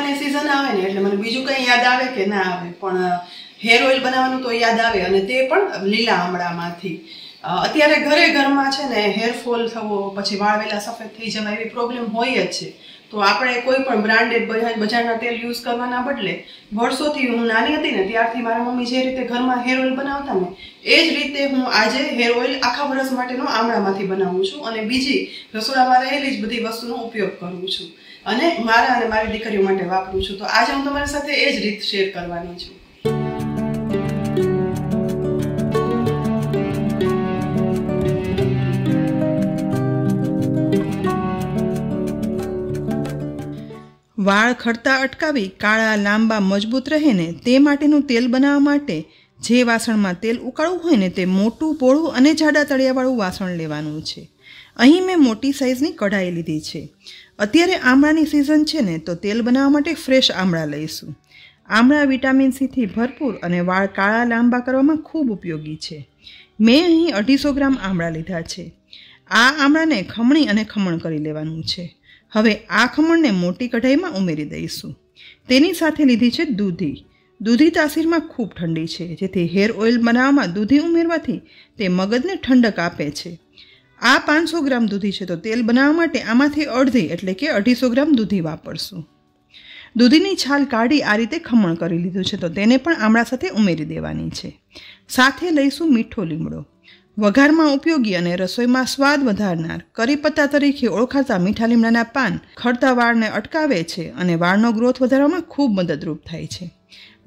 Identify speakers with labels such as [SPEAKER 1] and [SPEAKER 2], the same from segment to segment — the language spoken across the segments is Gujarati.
[SPEAKER 1] ઉનાળાની સિઝન આવે ને એટલે મને બીજું કંઈ યાદ આવે કે ના આવે પણ હેર ઓઇલ બનાવવાનું તો યાદ આવે અને તે પણ લીલા આમળામાંથી અત્યારે ઘરે ઘરમાં છે ને હેરફોલ થવો પછી વાળવેલા સફેદ થઈ જવા એવી પ્રોબ્લેમ હોય જ છે તો આપણે કોઈ પણ બ્રાન્ડેડ બજારના તેલ યુઝ કરવાના બદલે વર્ષોથી હું નાની હતી ને ત્યારથી મારા મમ્મી જે રીતે ઘરમાં હેર ઓઇલ બનાવતા ને એ જ રીતે હું આજે હેર ઓઇલ આખા વર્ષ માટેનું આમળામાંથી બનાવું છું અને બીજી રસોડામાં રહેલી જ બધી વસ્તુનો ઉપયોગ કરું છું અને મારા અને મારી દીકરીઓ માટે વાપરું છું તો આજે હું તમારી સાથે એ જ રીત શેર કરવાની છું વાળ ખડતા અટકાવી કાળા લાંબા મજબૂત રહે ને તે માટેનું તેલ બનાવવા માટે જે વાસણમાં તેલ ઉકાળવું હોય ને તે મોટું પોળું અને જાડા તળિયાવાળું વાસણ લેવાનું છે અહીં મેં મોટી સાઇઝની કઢાઈ લીધી છે અત્યારે આમળાની સિઝન છે ને તો તેલ બનાવવા માટે ફ્રેશ આમળા લઈશું આમળા વિટામિન સીથી ભરપૂર અને વાળ કાળા લાંબા કરવામાં ખૂબ ઉપયોગી છે મેં અહીં અઢીસો ગ્રામ આમળા લીધા છે આ આમળાને ખમણી અને ખમણ કરી લેવાનું છે હવે આ ખમણને મોટી કઢાઈમાં ઉમેરી દઈશું તેની સાથે લીધી છે દૂધી દૂધી તાસીરમાં ખૂબ ઠંડી છે જેથી હેર ઓઇલ બનાવવામાં દૂધી ઉમેરવાથી તે મગજને ઠંડક આપે છે આ પાંચસો ગ્રામ દૂધી છે તો તેલ બનાવવા માટે આમાંથી અડધી એટલે કે અઢીસો ગ્રામ દૂધી વાપરશું દૂધીની છાલ કાઢી આ રીતે ખમણ કરી લીધું છે તો તેને પણ આમળા સાથે ઉમેરી દેવાની છે સાથે લઈશું મીઠો લીમડો વઘારમાં ઉપયોગી અને રસોઈમાં સ્વાદ વધારનાર કરી પત્તા તરીકે ઓળખાતા મીઠા લીમડાના પાન ખરતા વાળને અટકાવે છે અને વાળનો ગ્રોથ વધારવામાં ખૂબ મદદરૂપ થાય છે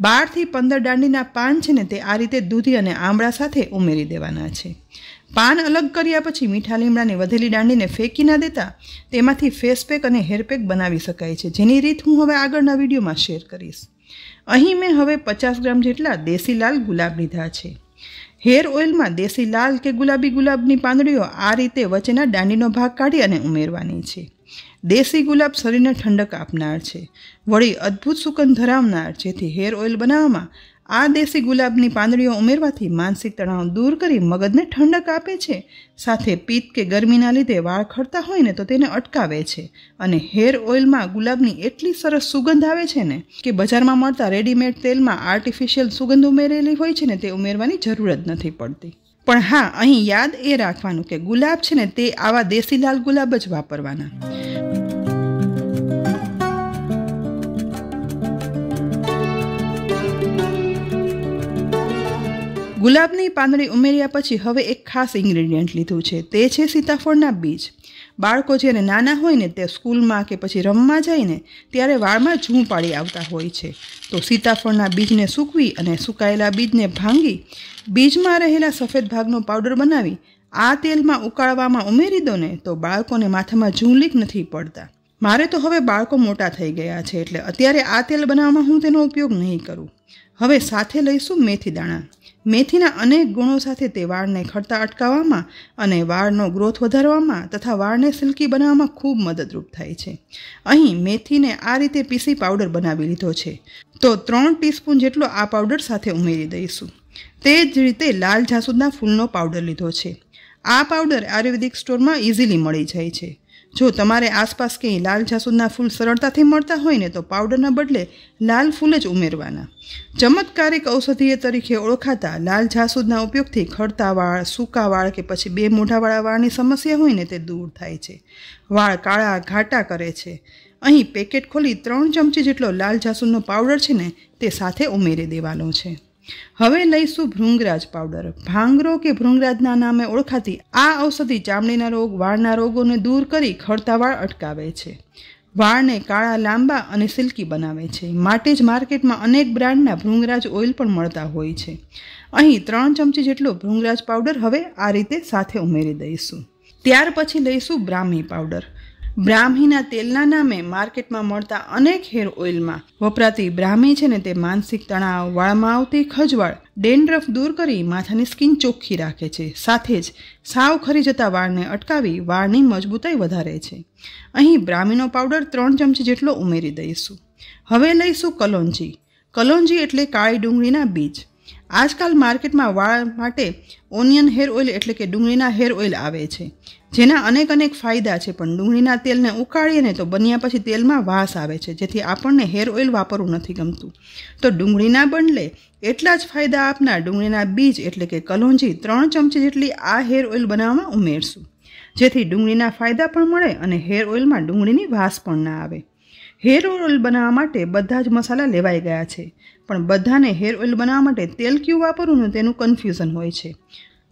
[SPEAKER 1] બારથી પંદર દાંડીના પાન છે ને તે આ રીતે દૂધી અને આમળા સાથે ઉમેરી દેવાના છે પાન અલગ કર્યા પછી મીઠા લીમડાને વધેલી દાંડીને ફેંકી ના દેતા તેમાંથી ફેસ પેક અને હેર પેક બનાવી શકાય છે જેની રીત હું હવે આગળના વિડીયોમાં શેર કરીશ અહીં મેં હવે પચાસ ગ્રામ જેટલા દેશી લાલ ગુલાબ લીધા છે હેર ઓઇલમાં દેશી લાલ કે ગુલાબી ગુલાબની પાંદડીઓ આ રીતે વચ્ચેના દાંડીનો ભાગ કાઢી અને ઉમેરવાની છે દેશી ગુલાબ શરીરને ઠંડક આપનાર છે વળી અદ્ભુત સુગંધ ધરાવનાર જેથી હેર ઓઇલ બનાવવામાં આ દેશી ગુલાબની પાંદડીઓ ઉમેરવાથી માનસિક તણાવ દૂર કરી મગજને ઠંડક આપે છે સાથે પિત્ત કે ગરમીના લીધે વાળ ખરતા હોય ને તો તેને અટકાવે છે અને હેર ઓઇલમાં ગુલાબની એટલી સરસ સુગંધ આવે છે ને કે બજારમાં મળતા રેડીમેડ તેલમાં આર્ટિફિશિયલ સુગંધ ઉમેરેલી હોય છે ને તે ઉમેરવાની જરૂર જ નથી પડતી પણ હા અહીં યાદ એ રાખવાનું કે ગુલાબ છે ને તે આવા દેશી લાલ ગુલાબ જ વાપરવાના ગુલાબની પાંદડી ઉમેર્યા પછી હવે એક ખાસ ઇન્ગ્રેડિયન્ટ લીધું છે તે છે સીતાફળના બીજ બાળકો જ્યારે નાના હોય ને તે સ્કૂલમાં કે પછી રમવા જાય ને ત્યારે વાળમાં ઝૂં પાડી આવતા હોય છે તો સીતાફળના બીજને સૂકવી અને સુકાયેલા બીજને ભાંગી બીજમાં રહેલા સફેદ ભાગનો પાવડર બનાવી આ તેલમાં ઉકાળવામાં ઉમેરી દો ને તો બાળકોને માથામાં ઝૂંલીક નથી પડતા મારે તો હવે બાળકો મોટા થઈ ગયા છે એટલે અત્યારે આ તેલ બનાવવામાં હું તેનો ઉપયોગ નહીં કરું હવે સાથે લઈશું મેથી દાણા મેથીના અનેક ગુણો સાથે તે વાળને ખડતા અટકાવવામાં અને વાળનો ગ્રોથ વધારવામાં તથા વાળને સિલ્કી બનાવવામાં ખૂબ મદદરૂપ થાય છે અહીં મેથીને આ રીતે પીસી પાવડર બનાવી લીધો છે તો ત્રણ ટીસ્પૂન જેટલો આ પાવડર સાથે ઉમેરી દઈશું તે જ રીતે લાલ જાસૂદના ફૂલનો પાવડર લીધો છે આ પાવડર આયુર્વેદિક સ્ટોરમાં ઇઝીલી મળી જાય છે જો તમારે આસપાસ કે લાલ જાસૂદના ફૂલ સરળતાથી મળતા હોય ને તો પાવડરના બદલે લાલ ફૂલ જ ઉમેરવાના ચમત્કારિક ઔષધીય તરીકે ઓળખાતા લાલ જાસૂદના ઉપયોગથી ખડતા વાળ સૂકા વાળ કે પછી બે મોઢાવાળા વાળની સમસ્યા હોય ને તે દૂર થાય છે વાળ કાળા ઘાટા કરે છે અહીં પેકેટ ખોલી ત્રણ ચમચી જેટલો લાલ જાસૂદનો પાવડર છે ને તે સાથે ઉમેરી દેવાનો છે હવે લઈશું ભૃંગરાજ પાવડર ભાંગરો કે ભૃંગરાજના નામે ઓળખાતી આ ઔષધિ ચામડીના રોગ વાળના રોગોને દૂર કરી ખડતા વાળ અટકાવે છે વાળને કાળા લાંબા અને સિલ્કી બનાવે છે માટે જ માર્કેટમાં અનેક બ્રાન્ડના ભૃંગરાજ ઓઇલ પણ મળતા હોય છે અહીં ત્રણ ચમચી જેટલો ભૃંગરાજ પાવડર હવે આ રીતે સાથે ઉમેરી દઈશું ત્યાર પછી લઈશું બ્રાહ્મી પાવડર બ્રાહ્મીના તેલના નામે માર્કેટમાં મળતા અનેક હેર ઓઇલમાં વપરાતી બ્રાહ્મી છે ને તે માનસિક તણાવ વાળમાં આવતી ખજવાળ ડેન્ડ્રફ દૂર કરી માથાની સ્કિન ચોખ્ખી રાખે છે સાથે જ સાવ ખરી જતા વાળને અટકાવી વાળની મજબૂતાઈ વધારે છે અહીં બ્રાહ્મીનો પાવડર ત્રણ ચમચી જેટલો ઉમેરી દઈશું હવે લઈશું કલોંજી કલોંજી એટલે કાળી ડુંગળીના બીજ આજકાલ માર્કેટમાં વાળ માટે ઓનિયન હેર ઓઇલ એટલે કે ડુંગળીના હેર ઓઇલ આવે છે જેના અનેક અનેક ફાયદા છે પણ ડુંગળીના તેલને ઉકાળીએ ને તો બન્યા પછી તેલમાં વાસ આવે છે જેથી આપણને હેર ઓઇલ વાપરવું નથી ગમતું તો ડુંગળીના બદલે એટલા જ ફાયદા આપનાર ડુંગળીના બીજ એટલે કે કલોંજી ત્રણ ચમચી જેટલી આ હેર ઓઇલ બનાવવામાં ઉમેરશું જેથી ડુંગળીના ફાયદા પણ મળે અને હેર ઓઇલમાં ડુંગળીની વાસ પણ ના આવે હેર ઓઇલ બનાવવા માટે બધા જ મસાલા લેવાઈ ગયા છે પણ બધાને હેર ઓઇલ બનાવવા માટે તેલ ક્યુ વાપરવું તેનું કન્ફ્યુઝન હોય છે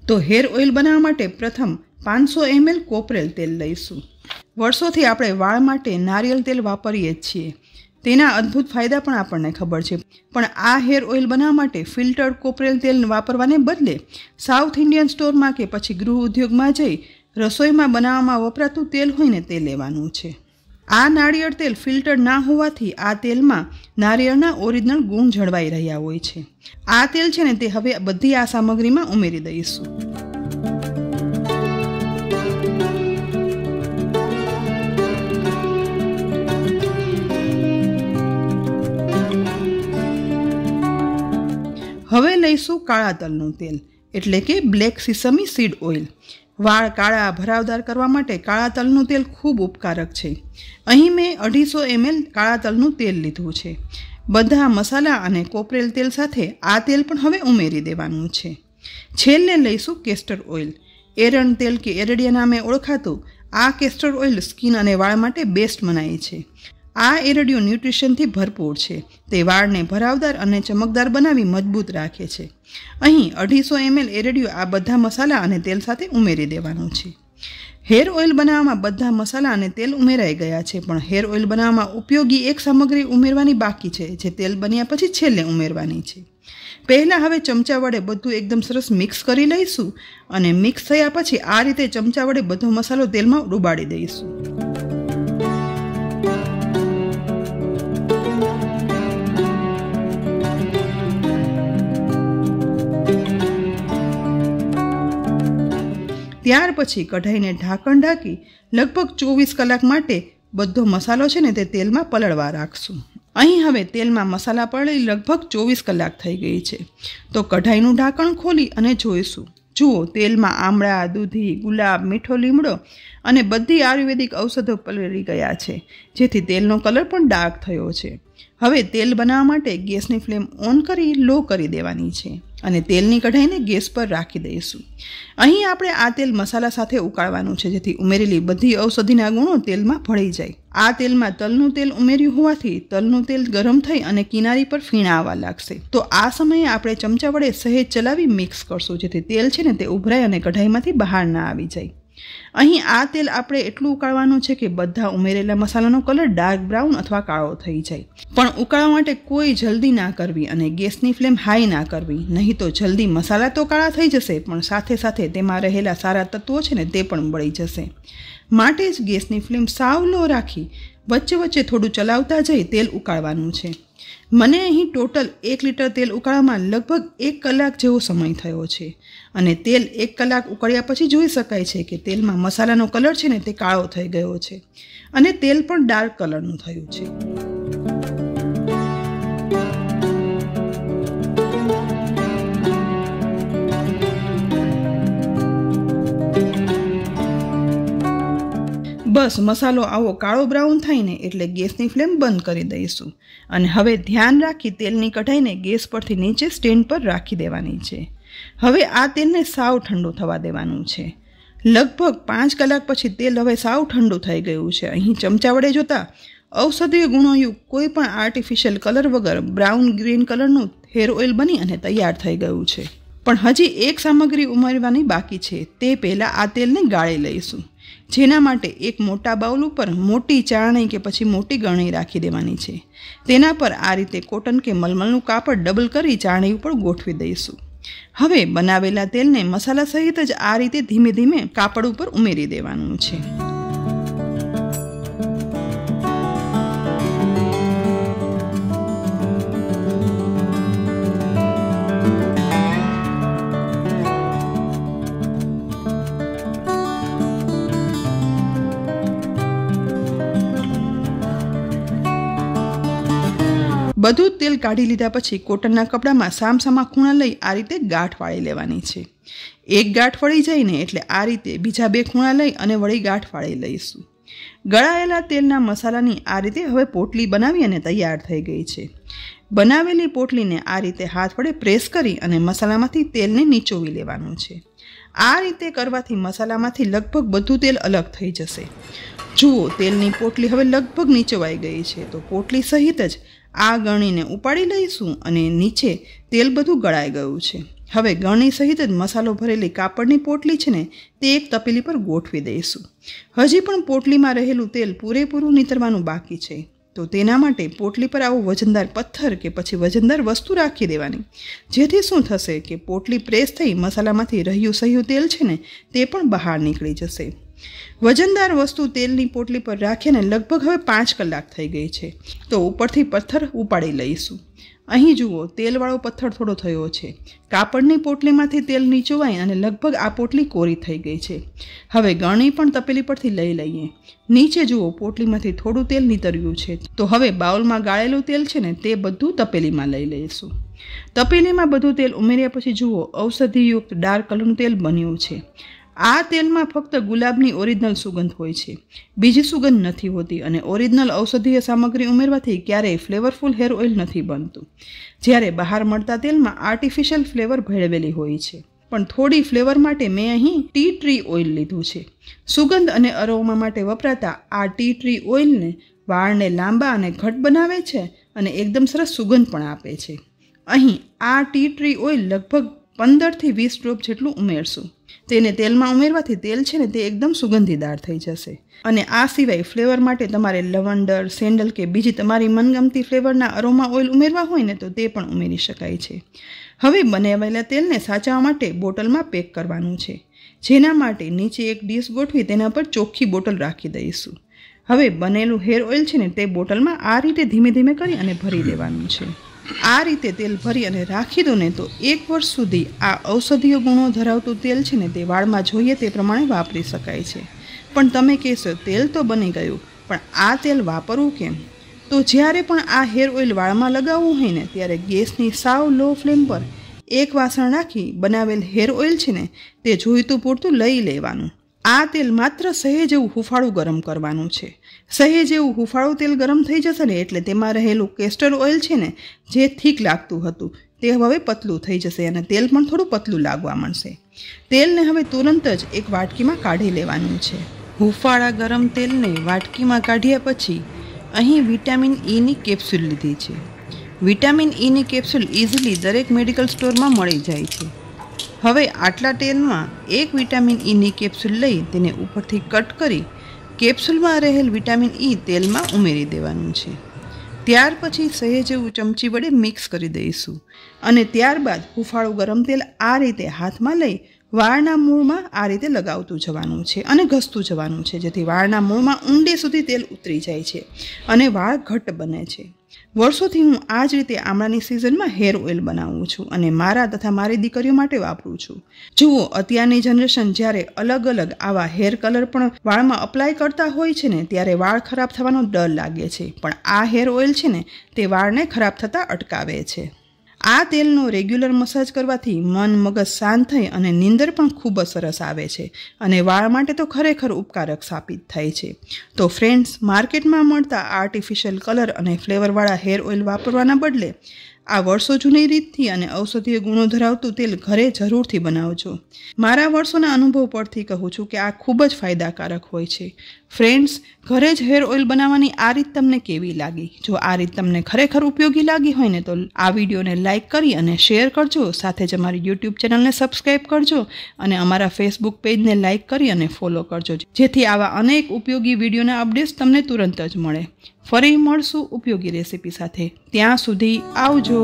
[SPEAKER 1] તો હેર ઓઇલ બનાવવા માટે પ્રથમ પાંચસો એમએલ કોપરેલ તેલ લઈશું વર્ષોથી આપણે વાળ માટે નારિયેલ તેલ વાપરીએ જ છીએ તેના અદ્ભુત ફાયદા પણ આપણને ખબર છે પણ આ હેર ઓઇલ બનાવવા માટે ફિલ્ટર્ડ કોપરેલ તેલ વાપરવાને બદલે સાઉથ ઇન્ડિયન સ્ટોરમાં કે પછી ગૃહ ઉદ્યોગમાં જઈ રસોઈમાં બનાવવામાં વપરાતું તેલ હોય ને તે લેવાનું છે આ નાળિયેર તેલ ફિલ્ટર ના હોવાથી આ તેલમાં નાળિયેરના ઓરિજિનલ ગુણ જળવાઈ રહ્યા હોય છે આ તેલ છે ને તે હવે બધી આ સામગ્રીમાં ઉમેરી દઈશું હવે લઈશું કાળા તલનું તેલ એટલે કે બ્લેક સિસમી સીડ ઓઇલ વાળ કાળા ભરાવદાર કરવા માટે કાળા તલનું તેલ ખૂબ ઉપકારક છે અહીં મેં અઢીસો એમએલ કાળા તલનું તેલ લીધું છે બધા મસાલા અને કોપરેલ તેલ સાથે આ તેલ પણ હવે ઉમેરી દેવાનું છે છેલ્લે લઈશું કેસ્ટર ઓઇલ એરણ તેલ કે એરડિયા નામે ઓળખાતું આ કેસ્ટર ઓઇલ સ્કિન અને વાળ માટે બેસ્ટ મનાય છે આ એરડિયું ન્યુટ્રિશનથી ભરપૂર છે તે વાળને ભરાવદાર અને ચમકદાર બનાવી મજબૂત રાખે છે અહીં અઢીસો એમએલ એરડિયું આ બધા મસાલા અને તેલ સાથે ઉમેરી દેવાનું છે હેર ઓઇલ બનાવવામાં બધા મસાલા અને તેલ ઉમેરાઈ ગયા છે પણ હેર ઓઇલ બનાવવામાં ઉપયોગી એક સામગ્રી ઉમેરવાની બાકી છે જે તેલ બન્યા પછી છેલ્લે ઉમેરવાની છે પહેલાં હવે ચમચા વડે બધું એકદમ સરસ મિક્સ કરી લઈશું અને મિક્સ થયા પછી આ રીતે ચમચા વડે બધો મસાલો તેલમાં ડુબાડી દઈશું ત્યાર પછી કઢાઈને ઢાંકણ ઢાંકી લગભગ ચોવીસ કલાક માટે બધો મસાલો છે ને તે તેલમાં પલળવા રાખશું અહીં હવે તેલમાં મસાલા પલળી લગભગ ચોવીસ કલાક થઈ ગઈ છે તો કઢાઈનું ઢાંકણ ખોલી અને જોઈશું જુઓ તેલમાં આમળા દૂધી ગુલાબ મીઠો લીમડો અને બધી આયુર્વેદિક ઔષધો પલળી ગયા છે જેથી તેલનો કલર પણ ડાર્ક થયો છે હવે તેલ બનાવવા માટે ગેસની ફ્લેમ ઓન કરી લો કરી દેવાની છે અને તેલની કઢાઈને ગેસ પર રાખી દઈશું અહીં આપણે આ તેલ મસાલા સાથે ઉકાળવાનું છે જેથી ઉમેરેલી બધી ઔષધિના ગુણો તેલમાં ભળી જાય આ તેલમાં તલનું તેલ ઉમેર્યું હોવાથી તલનું તેલ ગરમ થઈ અને કિનારી પર ફીણા આવવા લાગશે તો આ સમયે આપણે ચમચા વડે સહેજ ચલાવી મિક્સ કરશું જેથી તેલ છે ને તે ઉભરાય અને કઢાઈમાંથી બહાર ના આવી જાય અહીં આ તેલ આપણે એટલું ઉકાળવાનું છે કે બધા ઉમેરેલા મસાલાનો કલર ડાર્ક બ્રાઉન અથવા કાળો થઈ જાય પણ ઉકાળવા માટે કોઈ જલ્દી ના કરવી અને ગેસની ફ્લેમ હાઈ ના કરવી નહીં તો જલ્દી મસાલા તો કાળા થઈ જશે પણ સાથે સાથે તેમાં રહેલા સારા તત્વો છે ને તે પણ બળી જશે માટે જ ગેસની ફ્લેમ સાવ લો રાખી વચ્ચે વચ્ચે થોડું ચલાવતા જઈ તેલ ઉકાળવાનું છે મને અહીં ટોટલ એક લીટર તેલ ઉકાળવામાં લગભગ એક કલાક જેવો સમય થયો છે અને તેલ એક કલાક ઉકળ્યા પછી જોઈ શકાય છે કે તેલમાં મસાલાનો કલર છે ને તે કાળો થઈ ગયો છે અને તેલ પણ ડાર્ક કલરનું થયું છે બસ મસાલો આવો કાળો બ્રાઉન થાય ને એટલે ગેસની ફ્લેમ બંધ કરી દઈશું અને હવે ધ્યાન રાખી તેલની કઢાઈને ગેસ પરથી નીચે સ્ટેન્ડ પર રાખી દેવાની છે હવે આ તેલને સાવ ઠંડુ થવા દેવાનું છે લગભગ પાંચ કલાક પછી તેલ હવે સાવ ઠંડુ થઈ ગયું છે અહીં ચમચા વડે જોતાં ઔષધીય ગુણોયુક્ત કોઈ પણ આર્ટિફિશિયલ કલર વગર બ્રાઉન ગ્રીન કલરનું હેર ઓઇલ બની અને તૈયાર થઈ ગયું છે પણ હજી એક સામગ્રી ઉમેરવાની બાકી છે તે પહેલાં આ તેલને ગાળી લઈશું જેના માટે એક મોટા બાઉલ ઉપર મોટી ચારણી કે પછી મોટી ગરણી રાખી દેવાની છે તેના પર આ રીતે કોટન કે મલમલનું કાપડ ડબલ કરી ચારણી ઉપર ગોઠવી દઈશું હવે બનાવેલા તેલને મસાલા સહિત જ આ રીતે ધીમે ધીમે કાપડ ઉપર ઉમેરી દેવાનું છે બધું તેલ કાઢી લીધા પછી કોટનના કપડામાં સામસામા ખૂણા લઈ આ રીતે ગાંઠ વાળી લેવાની છે એક ગાંઠ વળી જઈને એટલે આ રીતે બીજા બે ખૂણા લઈ અને વળી ગાંઠ વાળી લઈશું ગળાયેલા તેલના મસાલાની આ રીતે હવે પોટલી બનાવી અને તૈયાર થઈ ગઈ છે બનાવેલી પોટલીને આ રીતે હાથ વડે પ્રેસ કરી અને મસાલામાંથી તેલને નીચોવી લેવાનું છે આ રીતે કરવાથી મસાલામાંથી લગભગ બધું તેલ અલગ થઈ જશે જુઓ તેલની પોટલી હવે લગભગ નીચોવાઈ ગઈ છે તો પોટલી સહિત જ આ ગળણીને ઉપાડી લઈશું અને નીચે તેલ બધું ગળાઈ ગયું છે હવે ગળણી સહિત જ મસાલો ભરેલી કાપડની પોટલી છે ને તે એક તપેલી પર ગોઠવી દઈશું હજી પણ પોટલીમાં રહેલું તેલ પૂરેપૂરું નીતરવાનું બાકી છે તો તેના માટે પોટલી પર આવો વજનદાર પથ્થર કે પછી વજનદાર વસ્તુ રાખી દેવાની જેથી શું થશે કે પોટલી પ્રેસ થઈ મસાલામાંથી રહ્યું સહ્યું તેલ છે ને તે પણ બહાર નીકળી જશે વજનદાર વસ્તુ તેલની પોટલી પર રાખીને લગભગ હવે પાંચ કલાક થઈ ગઈ છે તો ઉપરથી પથ્થર ઉપાડી લઈશું અહીં જુઓ તેલવાળો પથ્થર થોડો થયો છે કાપડની પોટલીમાંથી તેલ નીચોવાય અને લગભગ આ પોટલી કોરી થઈ ગઈ છે હવે ગળણી પણ તપેલી પરથી લઈ લઈએ નીચે જુઓ પોટલીમાંથી થોડું તેલ નીતર્યું છે તો હવે બાઉલમાં ગાળેલું તેલ છે ને તે બધું તપેલીમાં લઈ લઈશું તપેલીમાં બધું તેલ ઉમેર્યા પછી જુઓ ઔષધિયુક્ત ડાર્ક કલરનું તેલ બન્યું છે આ તેલમાં ફક્ત ગુલાબની ઓરિજિનલ સુગંધ હોય છે બીજી સુગંધ નથી હોતી અને ઓરિજિનલ ઔષધીય સામગ્રી ઉમેરવાથી ક્યારેય ફ્લેવરફુલ હેર ઓઇલ નથી બનતું જ્યારે બહાર મળતા તેલમાં આર્ટિફિશિયલ ફ્લેવર ભેળવેલી હોય છે પણ થોડી ફ્લેવર માટે મેં અહીં ટી ટ્રી ઓઇલ લીધું છે સુગંધ અને અરોમા માટે વપરાતા આ ટી ટ્રી ઓઇલને વાળને લાંબા અને ઘટ બનાવે છે અને એકદમ સરસ સુગંધ પણ આપે છે અહીં આ ટી ટ્રી ઓઇલ લગભગ પંદરથી વીસ ડ્રોપ જેટલું ઉમેરશું તેને તેલમાં ઉમેરવાથી તેલ છે ને તે એકદમ સુગંધીદાર થઈ જશે અને આ સિવાય ફ્લેવર માટે તમારે લવંડર સેન્ડલ કે બીજી તમારી મનગમતી ફ્લેવરના અરોમા ઓઇલ ઉમેરવા હોય ને તો તે પણ ઉમેરી શકાય છે હવે બનાવેલા તેલને સાચવવા માટે બોટલમાં પેક કરવાનું છે જેના માટે નીચે એક ડીશ ગોઠવી તેના પર ચોખ્ખી બોટલ રાખી દઈશું હવે બનેલું હેર ઓઇલ છે ને તે બોટલમાં આ રીતે ધીમે ધીમે કરી અને ભરી દેવાનું છે આ રીતે તેલ ભરી અને રાખી દો ને તો એક વર્ષ સુધી આ ઔષધીય ગુણો ધરાવતું તેલ છે ને તે વાળમાં જોઈએ તે પ્રમાણે વાપરી શકાય છે પણ તમે કહેશો તેલ તો બની ગયું પણ આ તેલ વાપરવું કેમ તો જ્યારે પણ આ હેર ઓઇલ વાળમાં લગાવવું હોય ને ત્યારે ગેસની સાવ લો ફ્લેમ પર એક વાસણ રાખી બનાવેલ હેર ઓઇલ છે ને તે જોઈતું પૂરતું લઈ લેવાનું આ તેલ માત્ર સહેજ એવું હુફાળું ગરમ કરવાનું છે સહેજ એવું હુંફાળું તેલ ગરમ થઈ જશે ને એટલે તેમાં રહેલું કેસ્ટર ઓઇલ છે ને જે થીક લાગતું હતું તે હવે પતલું થઈ જશે અને તેલ પણ થોડું પતલું લાગવા મળશે તેલને હવે તુરંત જ એક વાટકીમાં કાઢી લેવાનું છે હુંફાળા ગરમ તેલને વાટકીમાં કાઢ્યા પછી અહીં વિટામિન ઈની e કેપ્સ્યુલ લીધી છે વિટામિન ઈની e કેપ્સ્યુલ ઇઝીલી દરેક મેડિકલ સ્ટોરમાં મળી જાય છે હવે આટલા તેલમાં એક વિટામિન ઈની e કેપ્સ્યુલ લઈ તેને ઉપરથી કટ કરી કેપ્સ્યુલમાં રહેલ વિટામિન ઈ તેલમાં ઉમેરી દેવાનું છે ત્યાર પછી સહેજ એવું ચમચી વડે મિક્સ કરી દઈશું અને ત્યારબાદ હુંફાળું ગરમ તેલ આ રીતે હાથમાં લઈ વાળના મૂળમાં આ રીતે લગાવતું જવાનું છે અને ઘસતું જવાનું છે જેથી વાળના મૂળમાં ઊંડે સુધી તેલ ઉતરી જાય છે અને વાળ ઘટ્ટ બને છે વર્ષોથી હું આ જ રીતે આમળાની સિઝનમાં હેર ઓઇલ બનાવું છું અને મારા તથા મારી દીકરીઓ માટે વાપરું છું જુઓ અત્યારની જનરેશન જ્યારે અલગ અલગ આવા હેર કલર પણ વાળમાં અપ્લાય કરતા હોય છે ને ત્યારે વાળ ખરાબ થવાનો ડર લાગે છે પણ આ હેર ઓઇલ છે ને તે વાળને ખરાબ થતાં અટકાવે છે આ તેલનો રેગ્યુલર મસાજ કરવાથી મન મગજ શાંત થઈ અને નીંદર પણ ખૂબ જ સરસ આવે છે અને વાળ માટે તો ખરેખર ઉપકારક સાબિત થાય છે તો ફ્રેન્ડ્સ માર્કેટમાં મળતા આર્ટિફિશિયલ કલર અને ફ્લેવરવાળા હેર ઓઇલ વાપરવાના બદલે આ વર્ષો જૂની રીતથી અને ઔષધીય ગુણો ધરાવતું તેલ ઘરે જરૂરથી બનાવજો મારા વર્ષોના અનુભવ પરથી કહું છું કે આ ખૂબ જ ફાયદાકારક હોય છે ફ્રેન્ડ્સ ઘરે જ હેર ઓઇલ બનાવવાની આ રીત તમને કેવી લાગી જો આ રીત તમને ખરેખર ઉપયોગી લાગી હોય ને તો આ વિડીયોને લાઇક કરી અને શેર કરજો સાથે જ અમારી યુટ્યુબ ચેનલને સબસ્ક્રાઈબ કરજો અને અમારા ફેસબુક પેજને લાઇક કરી અને ફોલો કરજો જેથી આવા અનેક ઉપયોગી વિડીયોના અપડેટ્સ તમને તુરંત જ મળે ફરી મળશું ઉપયોગી રેસીપી સાથે ત્યાં સુધી આવજો